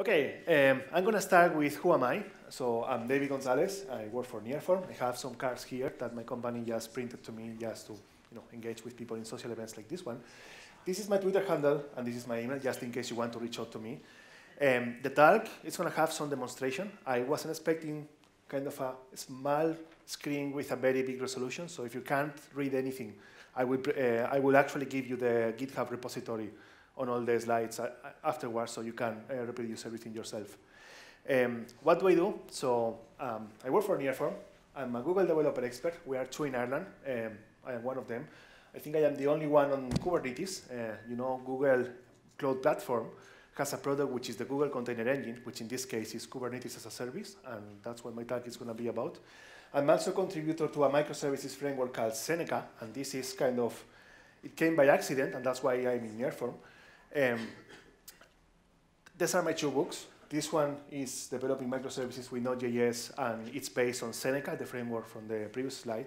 Okay, um, I'm going to start with who am I. So I'm David Gonzalez. I work for Nearform. I have some cards here that my company just printed to me just to you know, engage with people in social events like this one. This is my Twitter handle, and this is my email, just in case you want to reach out to me. Um, the talk is going to have some demonstration. I wasn't expecting kind of a small screen with a very big resolution, so if you can't read anything, I will, uh, I will actually give you the GitHub repository on all the slides uh, afterwards so you can uh, reproduce everything yourself. Um, what do I do? So um, I work for Nearform. I'm a Google developer expert. We are two in Ireland. Um, I am one of them. I think I am the only one on Kubernetes. Uh, you know, Google Cloud Platform has a product which is the Google Container Engine, which in this case is Kubernetes as a service, and that's what my talk is going to be about. I'm also a contributor to a microservices framework called Seneca, and this is kind of, it came by accident, and that's why I'm in Nearform. Um, these are my two books. This one is developing microservices with Node.js, and it's based on Seneca, the framework from the previous slide.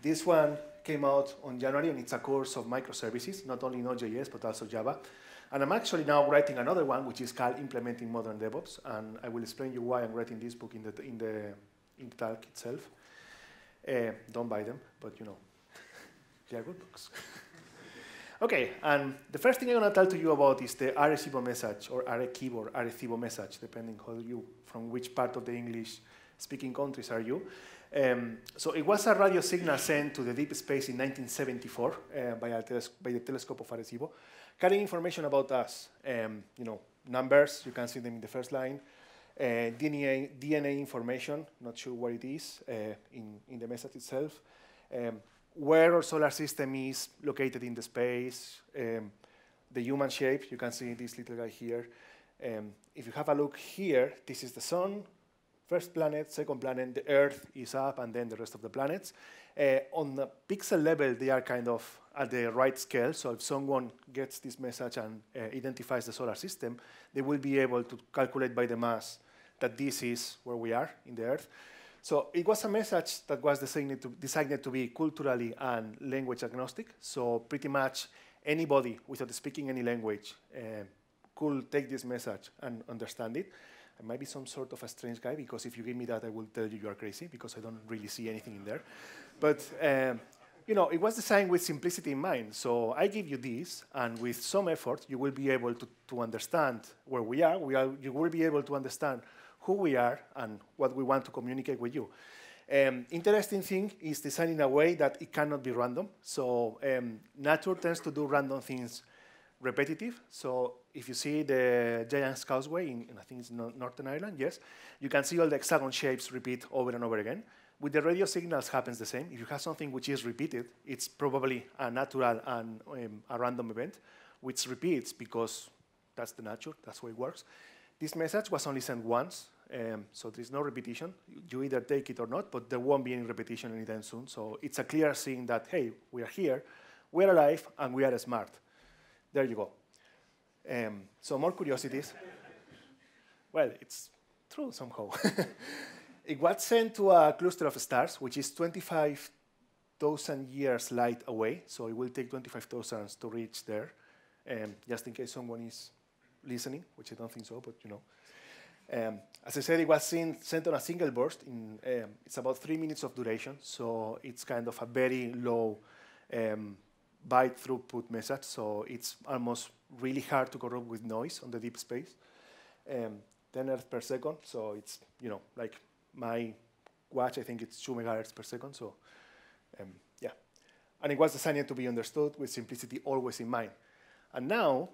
This one came out on January, and it's a course of microservices, not only Node.js, but also Java. And I'm actually now writing another one, which is called Implementing Modern DevOps, and I will explain you why I'm writing this book in the, in the, in the talk itself. Uh, don't buy them, but you know, they are good books. Okay, and the first thing I'm going to tell to you about is the Arecibo message, or Arecibo, or Arecibo message, depending how you, from which part of the English-speaking countries are you. Um, so it was a radio signal sent to the deep space in 1974 uh, by, by, the telescope of Arecibo, carrying information about us. Um, you know, numbers, you can see them in the first line, uh, DNA, DNA information, not sure what it is uh, in, in the message itself, um, where our solar system is located in the space, um, the human shape, you can see this little guy here. Um, if you have a look here, this is the sun, first planet, second planet, the Earth is up, and then the rest of the planets. Uh, on the pixel level, they are kind of at the right scale, so if someone gets this message and uh, identifies the solar system, they will be able to calculate by the mass that this is where we are in the Earth. So it was a message that was designed to, designed to be culturally and language agnostic. So pretty much anybody without speaking any language uh, could take this message and understand it. I might be some sort of a strange guy because if you give me that, I will tell you you are crazy because I don't really see anything in there. But um, you know, it was designed with simplicity in mind. So I give you this, and with some effort, you will be able to, to understand where we are. We are. You will be able to understand who we are and what we want to communicate with you. Um, interesting thing is designed in a way that it cannot be random. So um, nature tends to do random things repetitive. So if you see the Giant's Causeway in, in I think it's no Northern Ireland, yes, you can see all the hexagon shapes repeat over and over again. With the radio signals happens the same. If you have something which is repeated, it's probably a natural and um, a random event, which repeats because that's the nature, that's how it works. This message was only sent once, um, so there's no repetition. You either take it or not, but there won't be any repetition anytime soon. So it's a clear sign that, hey, we are here, we're alive, and we are smart. There you go. Um, so more curiosities. well, it's true somehow. it was sent to a cluster of stars, which is 25,000 years light away. So it will take 25,000 to reach there, um, just in case someone is listening, which I don't think so, but you know. Um, as I said, it was seen, sent on a single burst. In, um, it's about three minutes of duration, so it's kind of a very low um, byte throughput message, so it's almost really hard to corrupt with noise on the deep space. Um, 10 Earth per second, so it's, you know, like my watch, I think it's 2 megahertz per second, so um, yeah. And it was designed to be understood with simplicity always in mind. And now,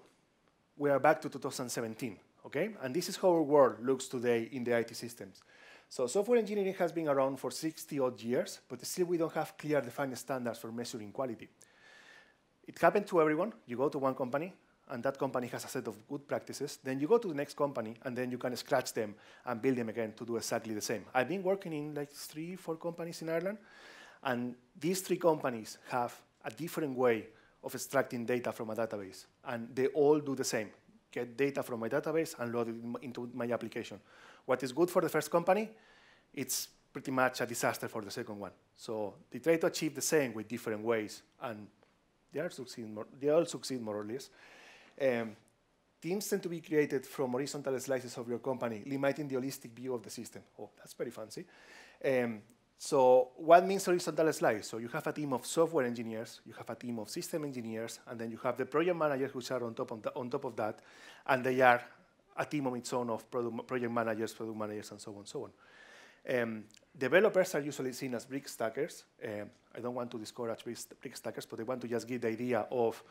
we are back to 2017, okay? And this is how our world looks today in the IT systems. So software engineering has been around for 60 odd years, but still we don't have clear defined standards for measuring quality. It happened to everyone. You go to one company, and that company has a set of good practices. Then you go to the next company, and then you can scratch them and build them again to do exactly the same. I've been working in like three, four companies in Ireland, and these three companies have a different way of extracting data from a database. And they all do the same. Get data from my database and load it into my application. What is good for the first company, it's pretty much a disaster for the second one. So they try to achieve the same with different ways, and they, are more, they all succeed more or less. Um, teams tend to be created from horizontal slices of your company, limiting the holistic view of the system. Oh, that's very fancy. Um, so what means horizontal slice? So you have a team of software engineers, you have a team of system engineers, and then you have the project managers which are on top, on, on top of that, and they are a team on its own of product, project managers, product managers, and so on and so on. Um, developers are usually seen as brick stackers. Um, I don't want to discourage brick stackers, but I want to just give the idea of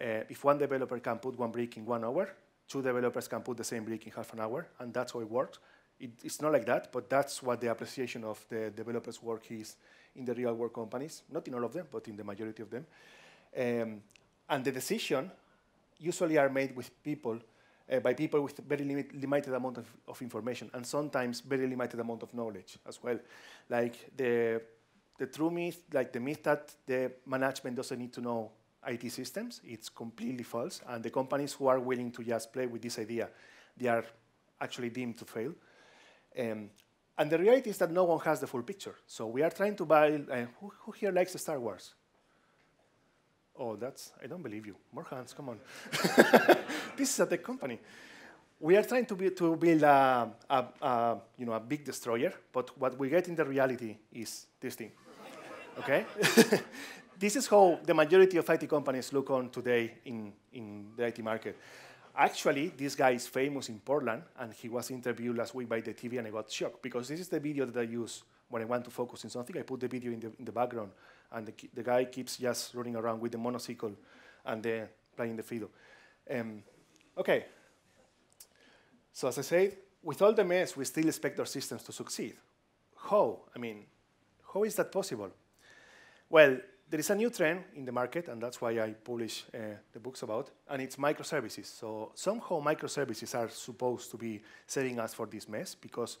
uh, if one developer can put one brick in one hour, two developers can put the same brick in half an hour, and that's how it works. It, it's not like that, but that's what the appreciation of the developers' work is in the real world companies. Not in all of them, but in the majority of them. Um, and the decision usually are made with people, uh, by people with very limit, limited amount of, of information, and sometimes very limited amount of knowledge as well. Like the the true myth, like the myth that the management doesn't need to know IT systems, it's completely false. And the companies who are willing to just play with this idea, they are actually deemed to fail. Um, and the reality is that no one has the full picture. So we are trying to buy, uh, who, who, here likes Star Wars? Oh, that's, I don't believe you. More hands, come on. this is a tech company. We are trying to, be, to build a, a, a, you know, a big destroyer, but what we get in the reality is this thing, okay? this is how the majority of IT companies look on today in, in the IT market. Actually, this guy is famous in Portland, and he was interviewed last week by the TV, and I got shocked because this is the video that I use when I want to focus on something. I put the video in the, in the background, and the, the guy keeps just running around with the monocycle and then playing the fiddle. Um, okay. So as I said, with all the mess, we still expect our systems to succeed. How? I mean, how is that possible? Well, there is a new trend in the market, and that's why I publish uh, the books about, and it's microservices. So somehow microservices are supposed to be saving us for this mess because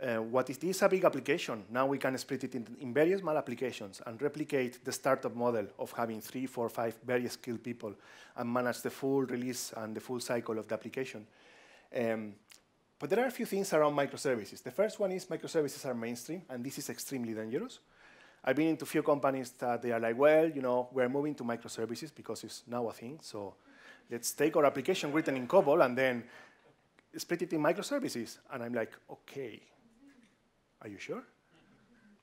uh, what is this a big application? Now we can split it in, in, various small applications and replicate the startup model of having three, four, five very skilled people and manage the full release and the full cycle of the application. Um, but there are a few things around microservices. The first one is microservices are mainstream, and this is extremely dangerous. I've been into a few companies that they are like, well, you know, we're moving to microservices because it's now a thing. So let's take our application written in COBOL and then split it in microservices. And I'm like, okay, are you sure?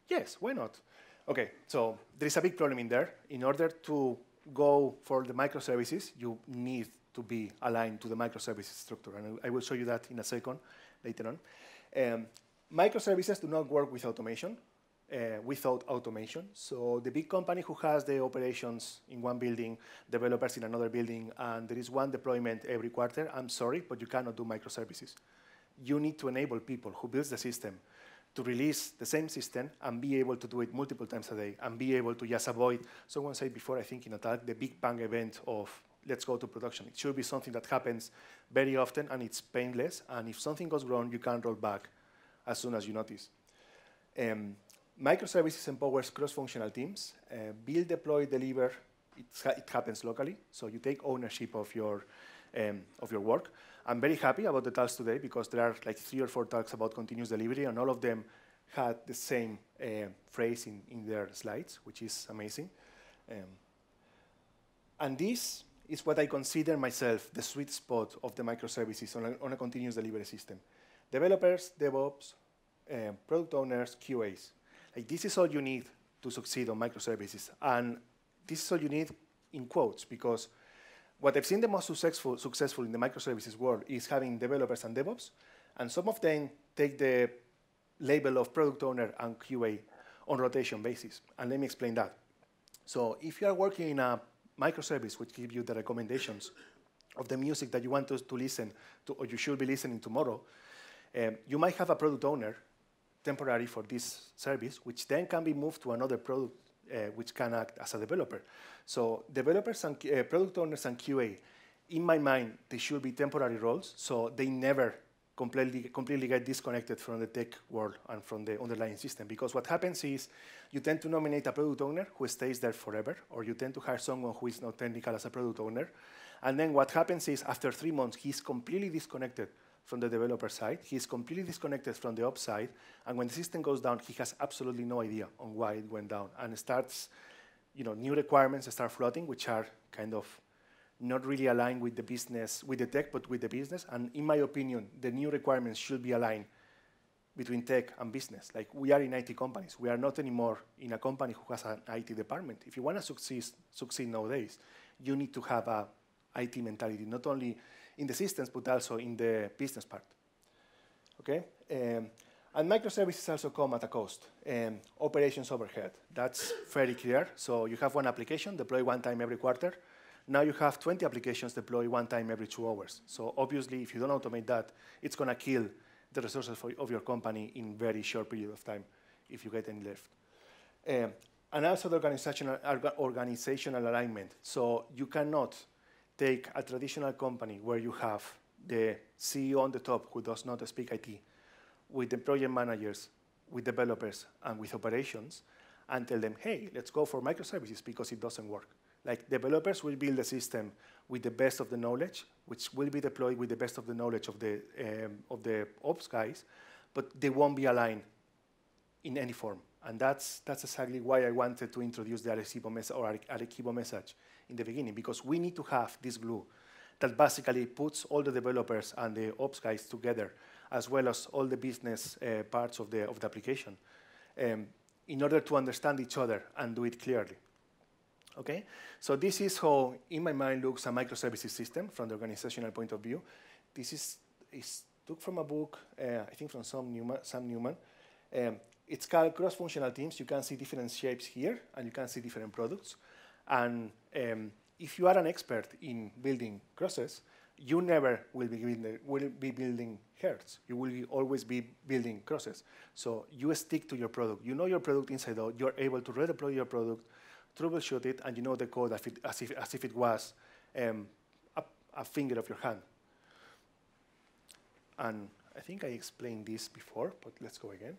Yes, why not? Okay, so there is a big problem in there. In order to go for the microservices, you need to be aligned to the microservices structure. And I will show you that in a second later on. Um, microservices do not work with automation uh, without automation. So the big company who has the operations in one building, developers in another building, and there is one deployment every quarter, I'm sorry, but you cannot do microservices. You need to enable people who builds the system to release the same system and be able to do it multiple times a day and be able to just avoid, someone said before, I think in Attack, the big bang event of let's go to production. It should be something that happens very often and it's painless. And if something goes wrong, you can roll back as soon as you notice. Um, Microservices empowers cross-functional teams. Uh, build, deploy, deliver, ha it happens locally. So you take ownership of your, um, of your work. I'm very happy about the talks today because there are like three or four talks about continuous delivery and all of them had the same uh, phrase in, in their slides, which is amazing. Um, and this is what I consider myself the sweet spot of the microservices on a, on a continuous delivery system. Developers, DevOps, uh, product owners, QAs, like, this is all you need to succeed on microservices. And this is all you need in quotes, because what I've seen the most successful, successful in the microservices world is having developers and DevOps, and some of them take the label of product owner and QA on rotation basis. And let me explain that. So if you are working in a microservice which gives you the recommendations of the music that you want to, to listen to or you should be listening tomorrow, um, you might have a product owner temporary for this service, which then can be moved to another product uh, which can act as a developer. So developers and uh, product owners and QA, in my mind, they should be temporary roles, so they never completely completely get disconnected from the tech world and from the underlying system. Because what happens is you tend to nominate a product owner who stays there forever, or you tend to hire someone who is not technical as a product owner. And then what happens is after three months, he's completely disconnected from the developer side. He's completely disconnected from the ops side. And when the system goes down, he has absolutely no idea on why it went down. And starts, you know, new requirements start floating, which are kind of not really aligned with the business, with the tech, but with the business. And in my opinion, the new requirements should be aligned between tech and business. Like we are in IT companies. We are not anymore in a company who has an IT department. If you want to succeed, succeed nowadays, you need to have a IT mentality, not only in the systems, but also in the business part. Okay? Um, and microservices also come at a cost. Um, operations overhead, that's fairly clear. So you have one application, deployed one time every quarter. Now you have 20 applications deployed one time every two hours. So obviously, if you don't automate that, it's going to kill the resources for, of your company in very short period of time if you get any left. Um, and also the organizational, organizational alignment. So you cannot take a traditional company where you have the CEO on the top who does not speak IT, with the project managers, with developers, and with operations, and tell them, hey, let's go for microservices because it doesn't work. Like developers will build a system with the best of the knowledge, which will be deployed with the best of the knowledge of the, um, of the ops guys, but they won't be aligned in any form. And that's, that's exactly why I wanted to introduce the Arequibo, mes or message in the beginning because we need to have this glue that basically puts all the developers and the ops guys together, as well as all the business uh, parts of the, of the application, um, in order to understand each other and do it clearly. Okay, so this is how, in my mind, looks a microservices system from the organizational point of view. This is, is took from a book, uh, I think from Sam Newman. Sam Newman. Um, it's called cross-functional teams. You can see different shapes here, and you can see different products. And um, if you are an expert in building crosses, you never will be, building, will be building You will be always be building crosses. So you stick to your product. You know your product inside out. You're able to redeploy your product, troubleshoot it, and you know the code as, as, if, as if, it was um, a, a finger of your hand. And I think I explained this before, but let's go again.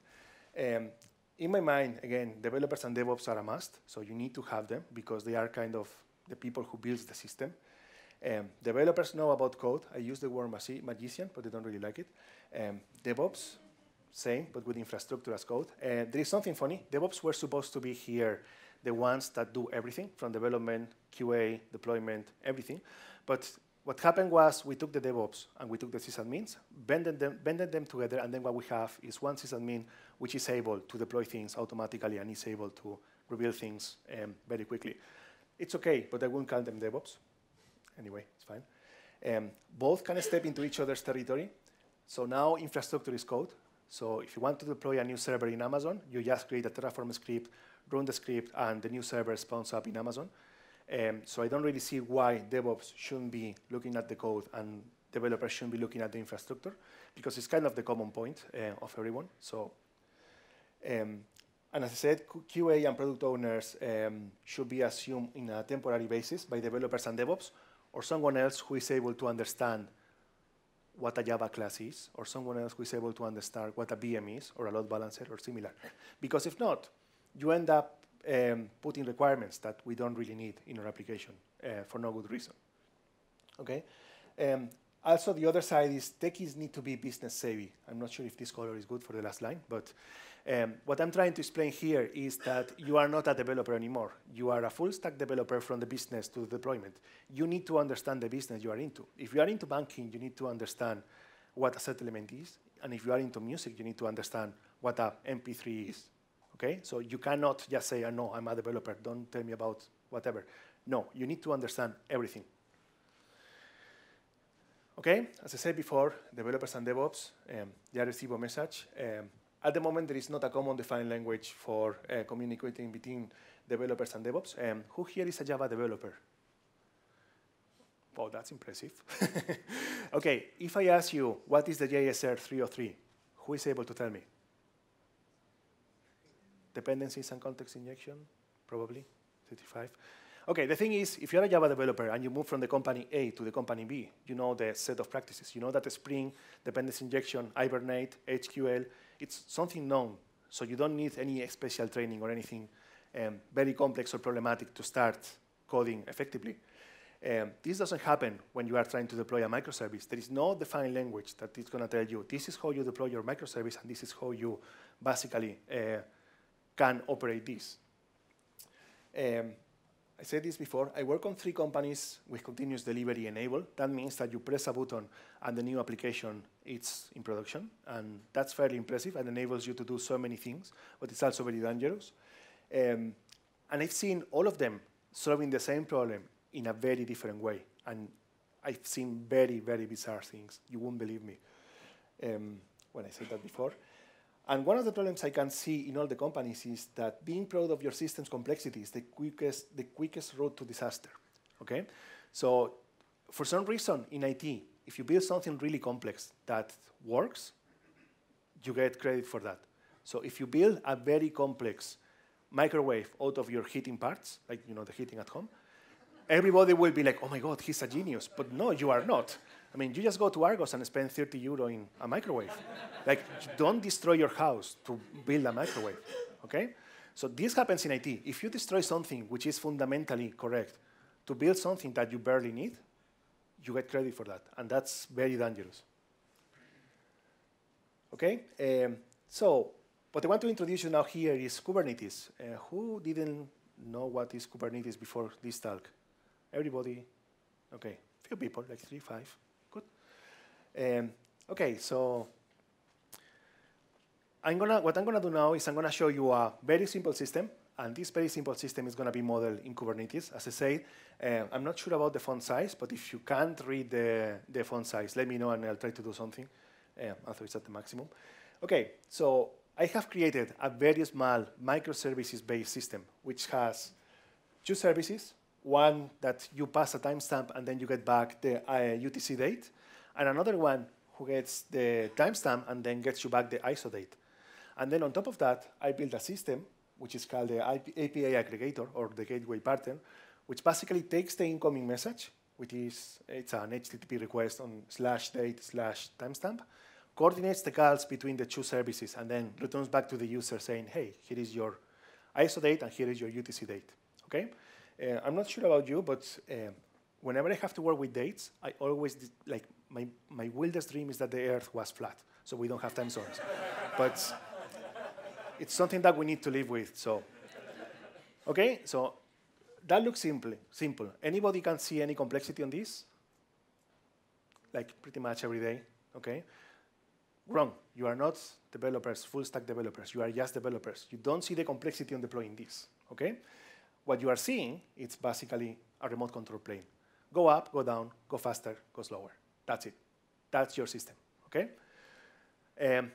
Um, in my mind, again, developers and DevOps are a must, so you need to have them because they are kind of the people who builds the system. Um, developers know about code. I use the word magician, but they don't really like it. Um, DevOps, same, but with infrastructure as code. Uh, there is something funny. DevOps were supposed to be here, the ones that do everything, from development, QA, deployment, everything. But what happened was we took the DevOps and we took the sysadmins, bended them, bended them together, and then what we have is one sysadmin which is able to deploy things automatically and is able to reveal things um, very quickly. It's okay, but I will not call them DevOps. Anyway, it's fine. Um, both can step into each other's territory. So now infrastructure is code. So if you want to deploy a new server in Amazon, you just create a Terraform script, run the script, and the new server spawns up in Amazon. Um, so I don't really see why DevOps shouldn't be looking at the code and developers shouldn't be looking at the infrastructure because it's kind of the common point uh, of everyone. So um, and as I said, QA and product owners um, should be assumed in a temporary basis by developers and DevOps, or someone else who is able to understand what a Java class is, or someone else who is able to understand what a BM is, or a load balancer, or similar. Because if not, you end up um, putting requirements that we don't really need in our application uh, for no good reason. Okay. Um, also, the other side is techies need to be business savvy. I'm not sure if this color is good for the last line, but um, what I'm trying to explain here is that you are not a developer anymore. You are a full stack developer from the business to the deployment. You need to understand the business you are into. If you are into banking, you need to understand what a settlement is. And if you are into music, you need to understand what a MP3 is. Okay? So you cannot just say, oh, no, I'm a developer. Don't tell me about whatever. No, you need to understand everything. Okay, as I said before, developers and DevOps, um, they receive a message. Um, at the moment, there is not a common defined language for uh, communicating between developers and DevOps. Um, who here is a Java developer? Wow, that's impressive. okay, if I ask you, what is the JSR 303? Who is able to tell me? Dependencies and context injection, probably, 35. Okay, the thing is, if you're a Java developer and you move from the company A to the company B, you know the set of practices. You know that Spring, dependency injection, Hibernate, HQL, it's something known, so you don't need any special training or anything um, very complex or problematic to start coding effectively. Um, this doesn't happen when you are trying to deploy a microservice. There is no defined language that is going to tell you, this is how you deploy your microservice, and this is how you basically uh, can operate this. Um, I said this before, I work on three companies with continuous delivery enabled. That means that you press a button and the new application is in production. And that's fairly impressive and enables you to do so many things, but it's also very dangerous. Um, and I've seen all of them solving the same problem in a very different way. And I've seen very, very bizarre things. You won't believe me um, when I said that before. And one of the problems I can see in all the companies is that being proud of your system's complexity is the quickest, the quickest road to disaster. Okay? So for some reason in IT, if you build something really complex that works, you get credit for that. So if you build a very complex microwave out of your heating parts, like you know the heating at home, everybody will be like, oh my god, he's a genius. But no, you are not. I mean, you just go to Argos and spend 30 euro in a microwave. like, don't destroy your house to build a microwave, okay? So this happens in IT. If you destroy something which is fundamentally correct to build something that you barely need, you get credit for that, and that's very dangerous. Okay, um, so what I want to introduce you now here is Kubernetes. Uh, who didn't know what is Kubernetes before this talk? Everybody? Okay, few people, like three, five. Um, okay, so I'm gonna, what I'm going to do now is I'm going to show you a very simple system. And this very simple system is going to be modeled in Kubernetes. As I said, uh, I'm not sure about the font size, but if you can't read the, the font size, let me know and I'll try to do something. Uh, although it's at the maximum. Okay, so I have created a very small microservices-based system, which has two services, one that you pass a timestamp and then you get back the uh, UTC date, and another one who gets the timestamp and then gets you back the ISO date. And then on top of that, I build a system, which is called the APA aggregator or the gateway pattern, which basically takes the incoming message, which is it's an HTTP request on slash date slash timestamp, coordinates the calls between the two services, and then returns back to the user saying, hey, here is your ISO date and here is your UTC date. Okay? Uh, I'm not sure about you, but uh, whenever I have to work with dates, I always like my, my wildest dream is that the Earth was flat, so we don't have time zones. but it's something that we need to live with. So, okay, so that looks simple. Simple. Anybody can see any complexity on this? Like pretty much every day, okay? Wrong. You are not developers, full stack developers. You are just developers. You don't see the complexity on deploying this, okay? What you are seeing, it's basically a remote control plane. Go up, go down, go faster, go slower. That's it. That's your system, okay? Um,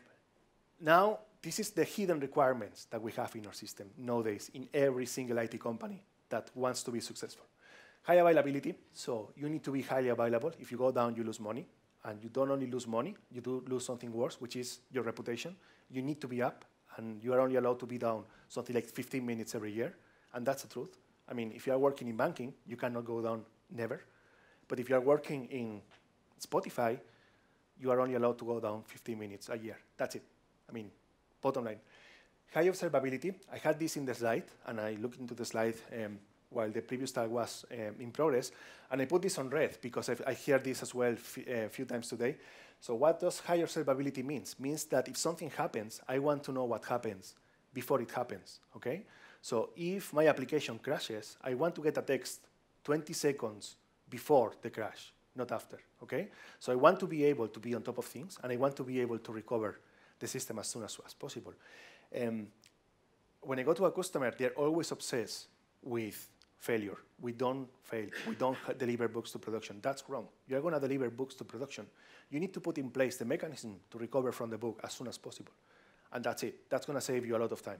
now, this is the hidden requirements that we have in our system nowadays in every single IT company that wants to be successful. High availability, so you need to be highly available. If you go down, you lose money. And you don't only lose money, you do lose something worse, which is your reputation. You need to be up, and you are only allowed to be down something like 15 minutes every year. And that's the truth. I mean, if you are working in banking, you cannot go down never. But if you are working in Spotify, you are only allowed to go down 15 minutes a year. That's it. I mean, bottom line. High observability, I had this in the slide, and I looked into the slide um, while the previous tag was um, in progress, and I put this on red because I've, I, hear this as well a uh, few times today. So what does high observability means? Means that if something happens, I want to know what happens before it happens, okay? So if my application crashes, I want to get a text 20 seconds before the crash not after, okay? So I want to be able to be on top of things, and I want to be able to recover the system as soon as, as possible. Um, when I go to a customer, they're always obsessed with failure. We don't fail. We don't deliver books to production. That's wrong. You're going to deliver books to production. You need to put in place the mechanism to recover from the book as soon as possible. And that's it. That's going to save you a lot of time.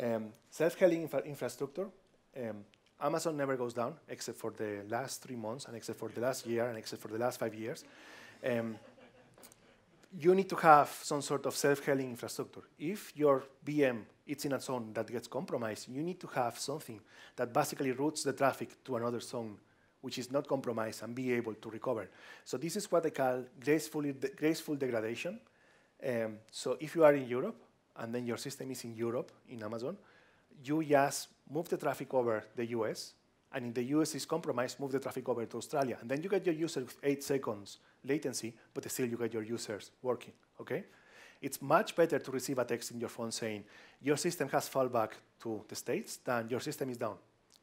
Um, Self-healing infra infrastructure. Um, Amazon never goes down, except for the last three months, and except for the last year, and except for the last five years. Um, you need to have some sort of self-healing infrastructure. If your VM it's in a zone that gets compromised, you need to have something that basically routes the traffic to another zone which is not compromised and be able to recover. So this is what I call gracefully de graceful degradation. Um, so if you are in Europe and then your system is in Europe, in Amazon, you just move the traffic over the US, and if the US is compromised, move the traffic over to Australia. And then you get your users with eight seconds latency, but still you get your users working, okay? It's much better to receive a text in your phone saying, your system has fallback to the States than your system is down.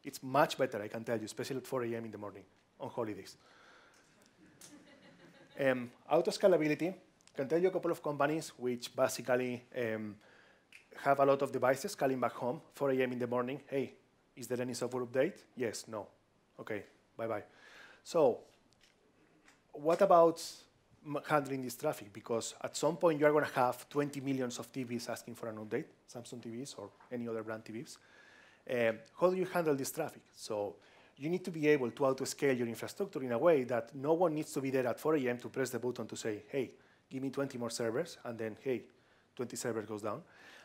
It's much better, I can tell you, especially at 4 a.m. in the morning on holidays. um, auto scalability, can tell you a couple of companies which basically um, have a lot of devices calling back home, 4 a.m. in the morning. Hey, is there any software update? Yes, no. Okay, bye-bye. So what about handling this traffic? Because at some point you are going to have 20 millions of TVs asking for an update, Samsung TVs or any other brand TVs. Um, how do you handle this traffic? So you need to be able to auto-scale your infrastructure in a way that no one needs to be there at 4 a.m. to press the button to say, hey, give me 20 more servers, and then, hey, 20 servers goes down.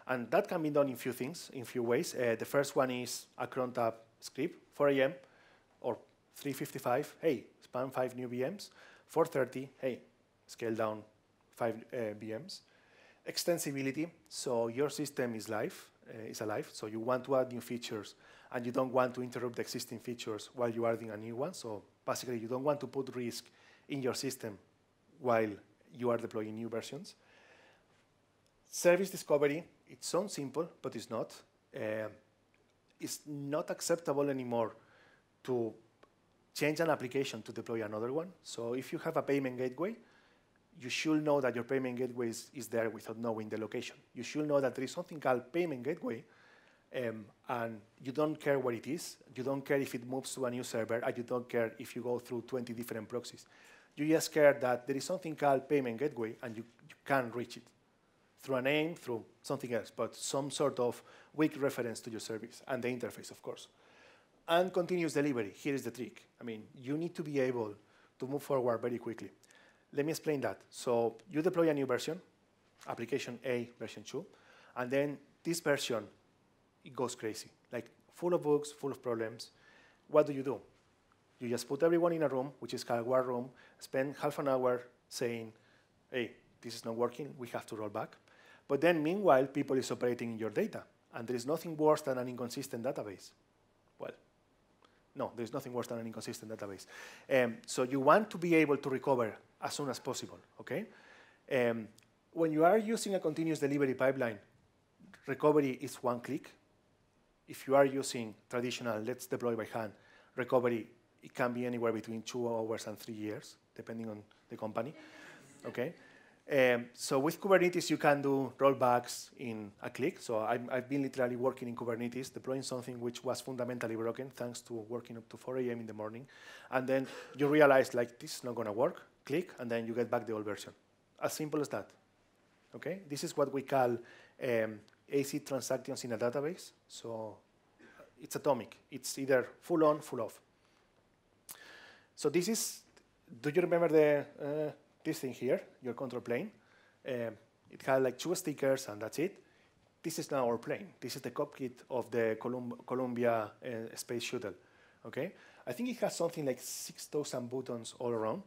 And that can be done in few things, in few ways. Uh, the first one is a cron tab script, 4 a.m. or 3.55, hey, spam five new VMs. 4.30, hey, scale down five uh, VMs. Extensibility, so your system is live, uh, is alive, so you want to add new features and you don't want to interrupt the existing features while you're adding a new one. So basically, you don't want to put risk in your system while you are deploying new versions. Service discovery, it sounds simple, but it's not. Uh, it's not acceptable anymore to change an application to deploy another one. So if you have a payment gateway, you should know that your payment gateway is, is there without knowing the location. You should know that there is something called payment gateway, um, and you don't care where it is. You don't care if it moves to a new server, and you don't care if you go through 20 different proxies. You just care that there is something called payment gateway, and you, you can reach it through a name, through something else, but some sort of weak reference to your service and the interface, of course. And continuous delivery, here is the trick. I mean, you need to be able to move forward very quickly. Let me explain that. So you deploy a new version, application A, version 2, and then this version, it goes crazy, like full of bugs, full of problems. What do you do? You just put everyone in a room, which is called war room, spend half an hour saying, hey, this is not working, we have to roll back. But then meanwhile, people is operating in your data. And there is nothing worse than an inconsistent database. Well, no, there's nothing worse than an inconsistent database. Um, so you want to be able to recover as soon as possible, okay? Um, when you are using a continuous delivery pipeline, recovery is one click. If you are using traditional, let's deploy by hand, recovery, it can be anywhere between two hours and three years, depending on the company, okay? Um, so with Kubernetes, you can do rollbacks in a click. So i have been literally working in Kubernetes, deploying something which was fundamentally broken thanks to working up to 4 a.m. in the morning. And then you realize, like, this is not going to work. Click, and then you get back the old version. As simple as that. Okay? This is what we call um, AC transactions in a database. So uh, it's atomic. It's either full on, full off. So this is, do you remember the... Uh, this thing here, your control plane. Um, it had like two stickers and that's it. This is now our plane. This is the cockpit of the Colum Columbia uh, space shuttle. Okay, I think it has something like 6,000 buttons all around.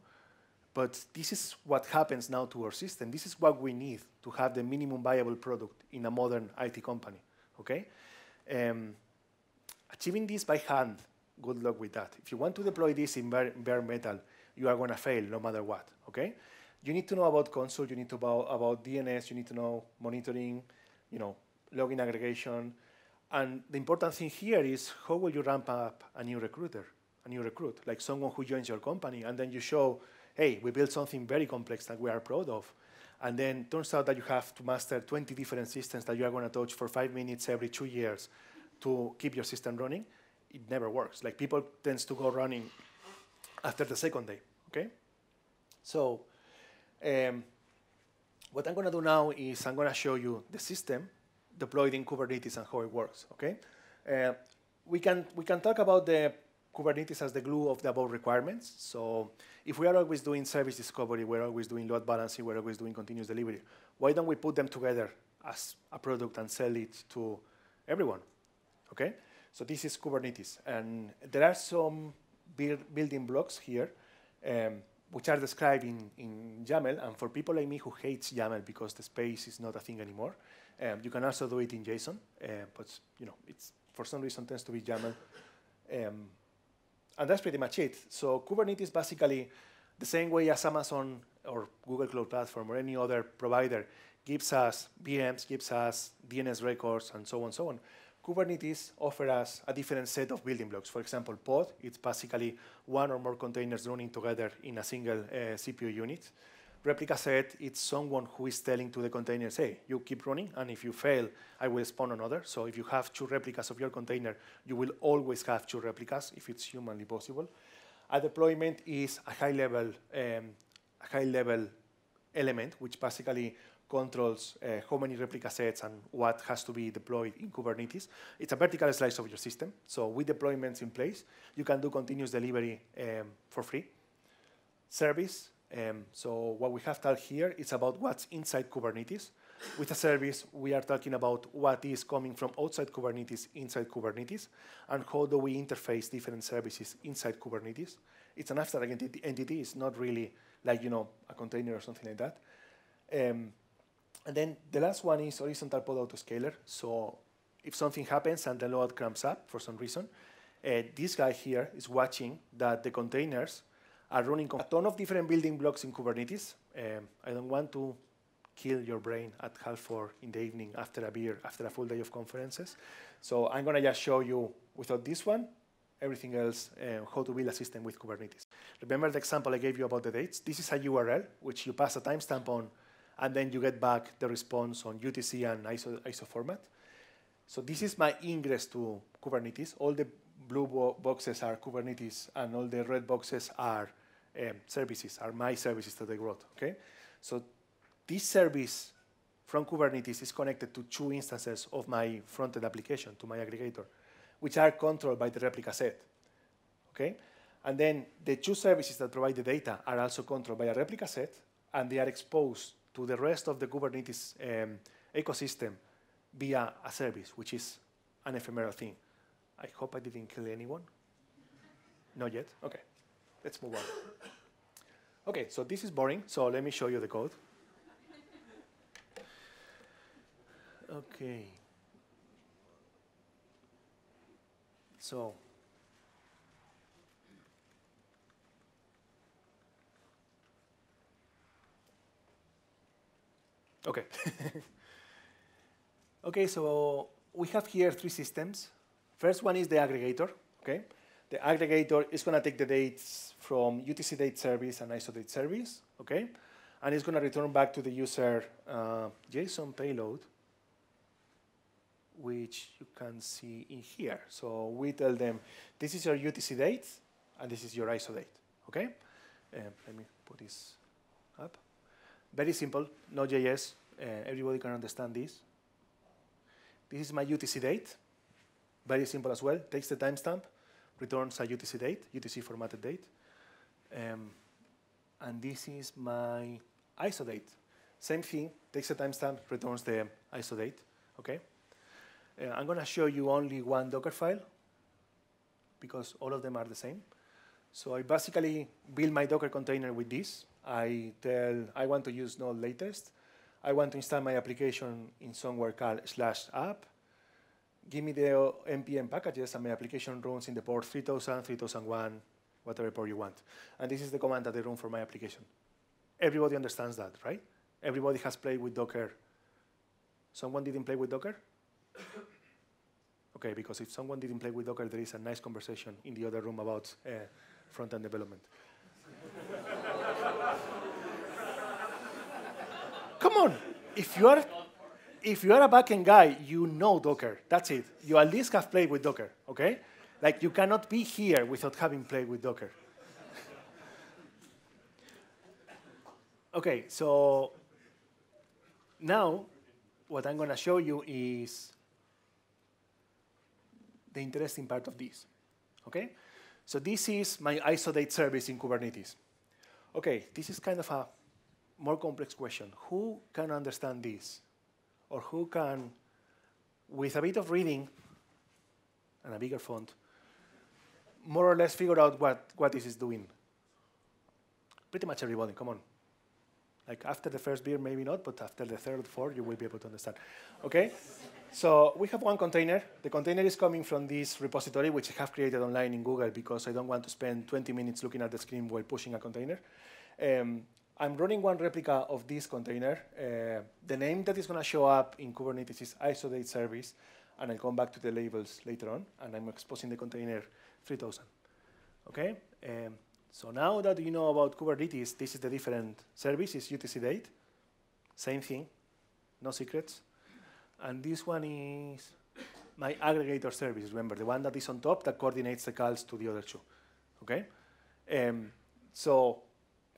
But this is what happens now to our system. This is what we need to have the minimum viable product in a modern IT company. Okay, um, achieving this by hand. Good luck with that. If you want to deploy this in bare, bare metal you are going to fail no matter what, okay? You need to know about console, you need to know about DNS, you need to know monitoring, you know, login aggregation. And the important thing here is how will you ramp up a new recruiter, a new recruit, like someone who joins your company, and then you show, hey, we built something very complex that we are proud of. And then turns out that you have to master 20 different systems that you are going to touch for five minutes every two years to keep your system running. It never works. Like people tends to go running after the second day, okay? So um, what I'm going to do now is I'm going to show you the system deployed in Kubernetes and how it works, okay? Uh, we, can, we can talk about the Kubernetes as the glue of the above requirements. So if we are always doing service discovery, we're always doing load balancing, we're always doing continuous delivery, why don't we put them together as a product and sell it to everyone? Okay? So this is Kubernetes. And there are some building blocks here, um, which are described in, in YAML. And for people like me who hates YAML because the space is not a thing anymore, um, you can also do it in JSON. Uh, but you know, it's for some reason tends to be YAML. Um, and that's pretty much it. So Kubernetes basically the same way as Amazon or Google Cloud Platform or any other provider gives us VMs, gives us DNS records, and so on, so on. Kubernetes offers us a different set of building blocks. For example, pod, it's basically one or more containers running together in a single uh, CPU unit. Replica set, it's someone who is telling to the containers, hey, you keep running, and if you fail, I will spawn another. So if you have two replicas of your container, you will always have two replicas if it's humanly possible. A deployment is a high-level um, high level element, which basically controls uh, how many replica sets and what has to be deployed in Kubernetes. It's a vertical slice of your system. So with deployments in place, you can do continuous delivery um, for free. Service, um, so what we have talked here is about what's inside Kubernetes. With a service, we are talking about what is coming from outside Kubernetes inside Kubernetes, and how do we interface different services inside Kubernetes. It's an abstract entity, it's not really like, you know, a container or something like that. Um, and then the last one is horizontal pod autoscaler. So if something happens and the load cramps up for some reason, uh, this guy here is watching that the containers are running a ton of different building blocks in Kubernetes. Um, I don't want to kill your brain at half four in the evening after a beer, after a full day of conferences. So I'm going to just show you, without this one, everything else, uh, how to build a system with Kubernetes. Remember the example I gave you about the dates? This is a URL, which you pass a timestamp on and then you get back the response on UTC and ISO, ISO format. So this is my ingress to Kubernetes. All the blue bo boxes are Kubernetes, and all the red boxes are um, services, are my services that I wrote, okay? So this service from Kubernetes is connected to two instances of my front-end application, to my aggregator, which are controlled by the replica set, okay? And then the two services that provide the data are also controlled by a replica set, and they are exposed to the rest of the Kubernetes um, ecosystem via a service, which is an ephemeral thing. I hope I didn't kill anyone. Not yet? OK. Let's move on. OK, so this is boring. So let me show you the code. OK. So Okay. okay, so we have here three systems. First one is the aggregator, okay? The aggregator is gonna take the dates from UTC date service and ISO date service, okay? And it's gonna return back to the user uh, JSON payload, which you can see in here. So we tell them, this is your UTC date, and this is your ISO date, okay? and um, let me put this up. Very simple, Node.js. Uh, everybody can understand this. This is my UTC date. Very simple as well. Takes the timestamp, returns a UTC date, UTC formatted date. Um, and this is my ISO date. Same thing, takes the timestamp, returns the ISO date. Okay. Uh, I'm going to show you only one Docker file because all of them are the same. So I basically build my Docker container with this. I tell, I want to use Node latest. I want to install my application in somewhere called slash app. Give me the npm packages and my application runs in the port 3000, 3001, whatever port you want. And this is the command that I run for my application. Everybody understands that, right? Everybody has played with Docker. Someone didn't play with Docker? okay, because if someone didn't play with Docker, there is a nice conversation in the other room about uh, front-end development. Come on. If you are if you are a backend guy, you know Docker. That's it. You at least have played with Docker, okay? Like you cannot be here without having played with Docker. okay, so now what I'm gonna show you is the interesting part of this, okay? So this is my isolate service in Kubernetes. Okay, this is kind of a more complex question. Who can understand this? Or who can, with a bit of reading and a bigger font, more or less figure out what, what this is doing? Pretty much everybody, come on. Like after the first beer, maybe not, but after the third, fourth, you will be able to understand. Okay? so we have one container. The container is coming from this repository, which I have created online in Google because I don't want to spend 20 minutes looking at the screen while pushing a container. Um, I'm running one replica of this container. Uh, the name that is going to show up in Kubernetes is isodate service, and I'll come back to the labels later on, and I'm exposing the container 3000. Okay? Um, so now that you know about Kubernetes, this is the different service, it's UTC date. Same thing, no secrets. And this one is my aggregator service, remember, the one that is on top that coordinates the calls to the other two. Okay? Um, so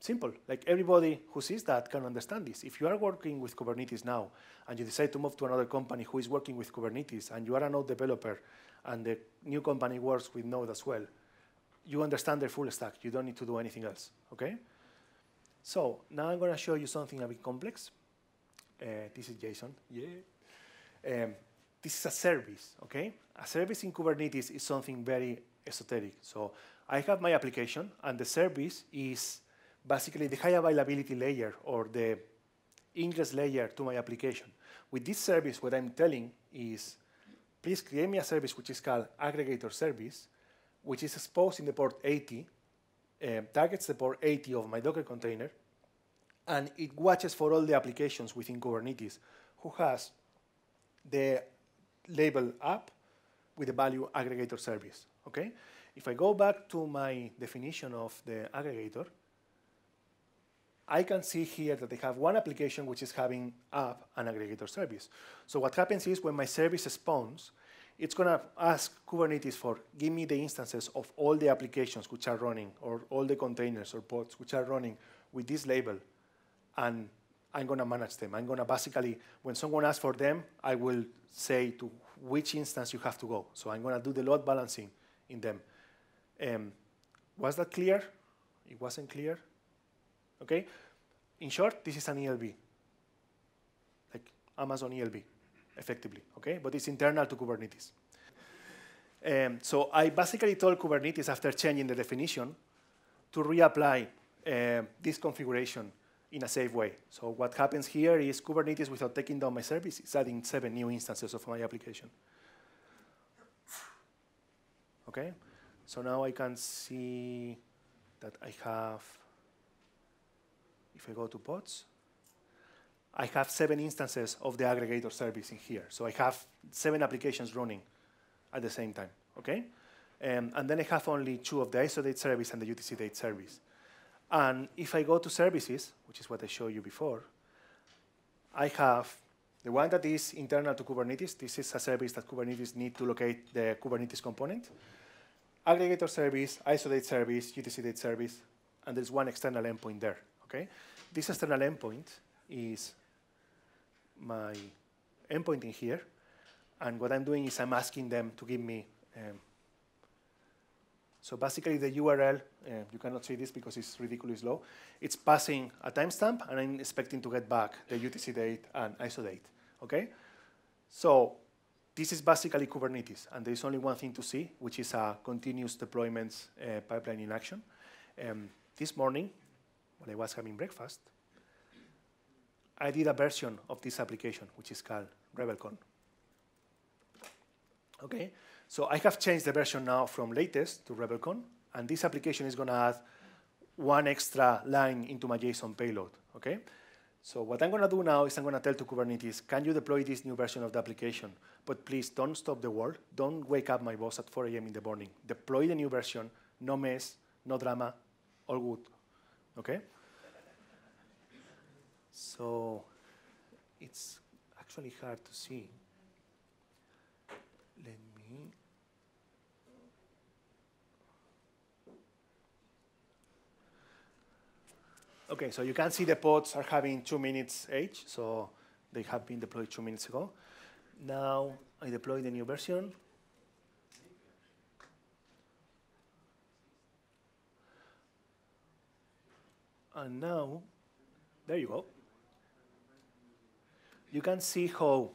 Simple. Like everybody who sees that can understand this. If you are working with Kubernetes now and you decide to move to another company who is working with Kubernetes and you are a node developer and the new company works with Node as well, you understand their full stack. You don't need to do anything else, okay? So now I'm going to show you something a bit complex. Uh, this is JSON. Yeah. Um, this is a service, okay? A service in Kubernetes is something very esoteric. So I have my application, and the service is basically the high availability layer or the ingress layer to my application. With this service, what I'm telling is, please create me a service which is called aggregator service, which is exposed in the port 80, uh, targets the port 80 of my Docker container, and it watches for all the applications within Kubernetes who has the label app with the value aggregator service, okay? If I go back to my definition of the aggregator, I can see here that they have one application which is having app and aggregator service. So what happens is when my service spawns, it's going to ask Kubernetes for give me the instances of all the applications which are running or all the containers or pods which are running with this label, and I'm going to manage them. I'm going to basically, when someone asks for them, I will say to which instance you have to go. So I'm going to do the load balancing in them. Um, was that clear? It wasn't clear? Okay? In short, this is an ELB, like Amazon ELB, effectively. Okay? But it's internal to Kubernetes. Um, so I basically told Kubernetes after changing the definition to reapply uh, this configuration in a safe way. So what happens here is Kubernetes, without taking down my service, is adding seven new instances of my application. Okay? So now I can see that I have if I go to pods, I have seven instances of the aggregator service in here. So I have seven applications running at the same time, okay? Um, and then I have only two of the ISO date service and the UTC date service. And if I go to services, which is what I showed you before, I have the one that is internal to Kubernetes. This is a service that Kubernetes need to locate the Kubernetes component. Aggregator service, ISO date service, UTC date service, and there's one external endpoint there. Okay? This external endpoint is my endpoint in here. And what I'm doing is I'm asking them to give me. Um, so basically, the URL, uh, um, you cannot see this because it's ridiculously slow. it's passing a timestamp, and I'm expecting to get back the UTC date and ISO date. Okay? So this is basically Kubernetes, and there's only one thing to see, which is a continuous deployments uh, pipeline in action. Um, this morning, when I was having breakfast, I did a version of this application, which is called RebelCon. Okay, so I have changed the version now from latest to RebelCon, and this application is going to add one extra line into my JSON payload. Okay, so what I'm going to do now is I'm going to tell to Kubernetes, can you deploy this new version of the application? But please don't stop the world. Don't wake up my boss at 4 a.m. in the morning. Deploy the new version. No mess, no drama, all good. Okay. So it's actually hard to see. Let me. Okay, so you can see the pods are having two minutes each, so they have been deployed two minutes ago. Now I deploy the new version. And now, there you go you can see how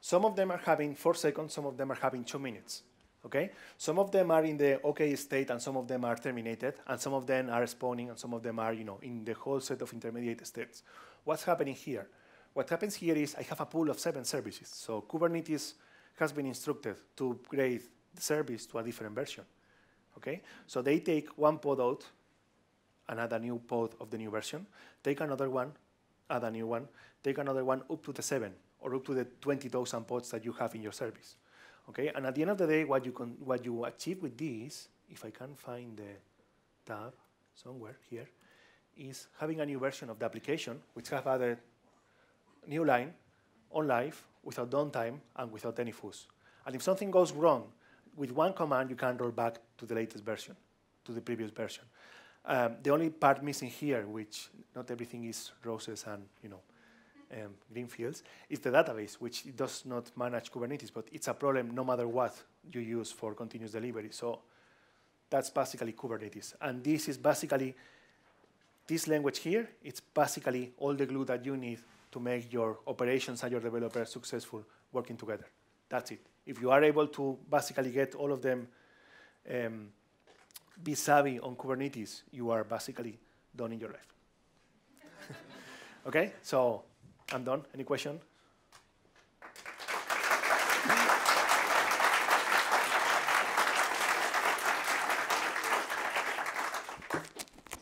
some of them are having four seconds, some of them are having two minutes. Okay? Some of them are in the OK state and some of them are terminated, and some of them are spawning and some of them are, you know, in the whole set of intermediate states. What's happening here? What happens here is I have a pool of seven services. So Kubernetes has been instructed to upgrade the service to a different version. Okay? So they take one pod out and add a new pod of the new version, take another one, add a new one, take another one up to the seven or up to the 20,000 pods that you have in your service. Okay, and at the end of the day, what you can, what you achieve with this, if I can find the tab somewhere here, is having a new version of the application which have added new line on live without downtime and without any fuss. And if something goes wrong, with one command you can roll back to the latest version, to the previous version. Um, the only part missing here, which not everything is roses and you know um, green fields, is the database, which does not manage Kubernetes, but it's a problem no matter what you use for continuous delivery. So that's basically Kubernetes. And this is basically, this language here, it's basically all the glue that you need to make your operations and your developers successful working together. That's it. If you are able to basically get all of them um, be savvy on Kubernetes, you are basically done in your life. okay, so I'm done. Any question?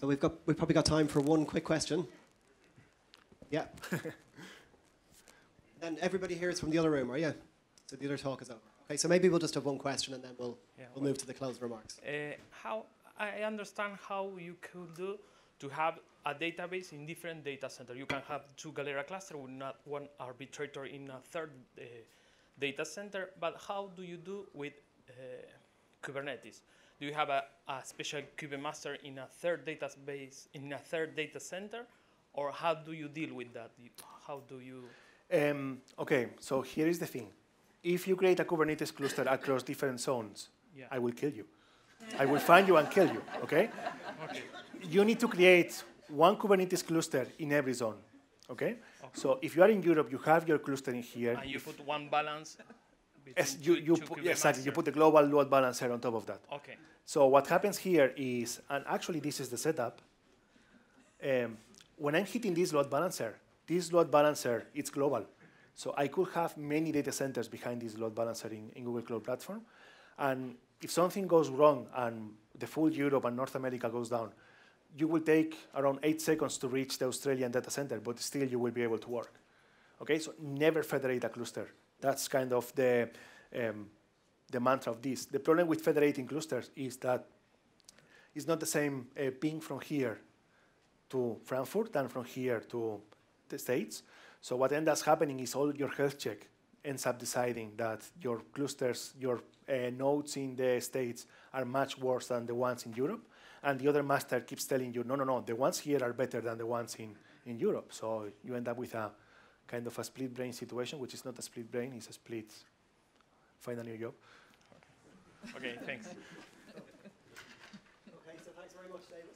So we've got we've probably got time for one quick question. Yeah. and everybody here is from the other room, are you? So the other talk is over. Okay, so maybe we'll just have one question and then we'll, yeah, we'll move to the closed remarks. Uh, how I understand how you could do to have a database in different data centers. You can have two Galera clusters with not one arbitrator in a third uh, data center, but how do you do with uh, Kubernetes? Do you have a, a special kubemaster in a third database in a third data center, or how do you deal with that? How do you? Um, okay, so here is the thing if you create a Kubernetes cluster across different zones, yeah. I will kill you. I will find you and kill you, okay? okay? You need to create one Kubernetes cluster in every zone, okay? okay. So if you are in Europe, you have your cluster in here. And you put one balance Yes, you, you put, exactly. You put the global load balancer on top of that. Okay. So what happens here is, and actually this is the setup. Um, when I'm hitting this load balancer, this load balancer, it's global. So I could have many data centers behind this load balancer in, in Google Cloud Platform. And if something goes wrong and the full Europe and North America goes down, you will take around eight seconds to reach the Australian data center, but still you will be able to work. Okay, so never federate a cluster. That's kind of the, um, the mantra of this. The problem with federating clusters is that it's not the same uh, ping from here to Frankfurt than from here to the States. So what ends up happening is all your health check ends up deciding that your clusters, your uh, nodes in the States are much worse than the ones in Europe. And the other master keeps telling you, no, no, no, the ones here are better than the ones in, in Europe. So you end up with a kind of a split brain situation, which is not a split brain, it's a split, find a new job. Okay, okay thanks. okay, so thanks very much, David.